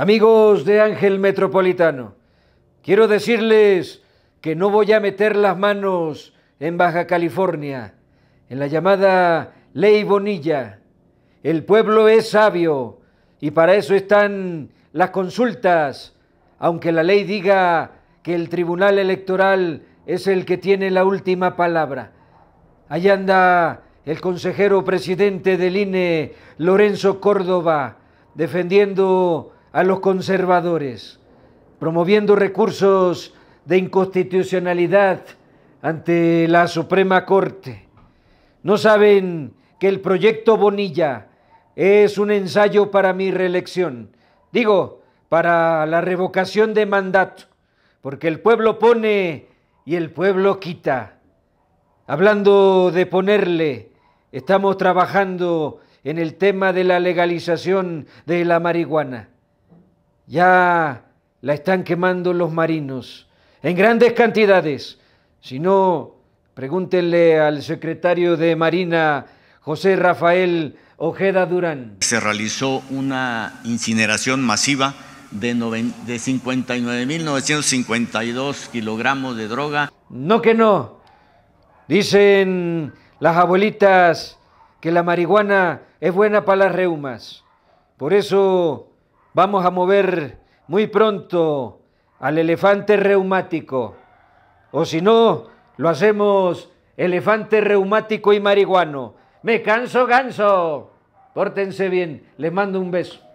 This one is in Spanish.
Amigos de Ángel Metropolitano, quiero decirles que no voy a meter las manos en Baja California, en la llamada Ley Bonilla. El pueblo es sabio y para eso están las consultas, aunque la ley diga que el Tribunal Electoral es el que tiene la última palabra. Allá anda el consejero presidente del INE, Lorenzo Córdoba, defendiendo a los conservadores, promoviendo recursos de inconstitucionalidad ante la Suprema Corte. No saben que el proyecto Bonilla es un ensayo para mi reelección, digo, para la revocación de mandato, porque el pueblo pone y el pueblo quita. Hablando de ponerle, estamos trabajando en el tema de la legalización de la marihuana ya la están quemando los marinos en grandes cantidades. Si no, pregúntenle al secretario de Marina, José Rafael Ojeda Durán. Se realizó una incineración masiva de, 59.952 kilogramos de droga. No que no. Dicen las abuelitas que la marihuana es buena para las reumas. Por eso Vamos a mover muy pronto al elefante reumático. O si no, lo hacemos elefante reumático y marihuano. Me canso, ganso. Pórtense bien. Les mando un beso.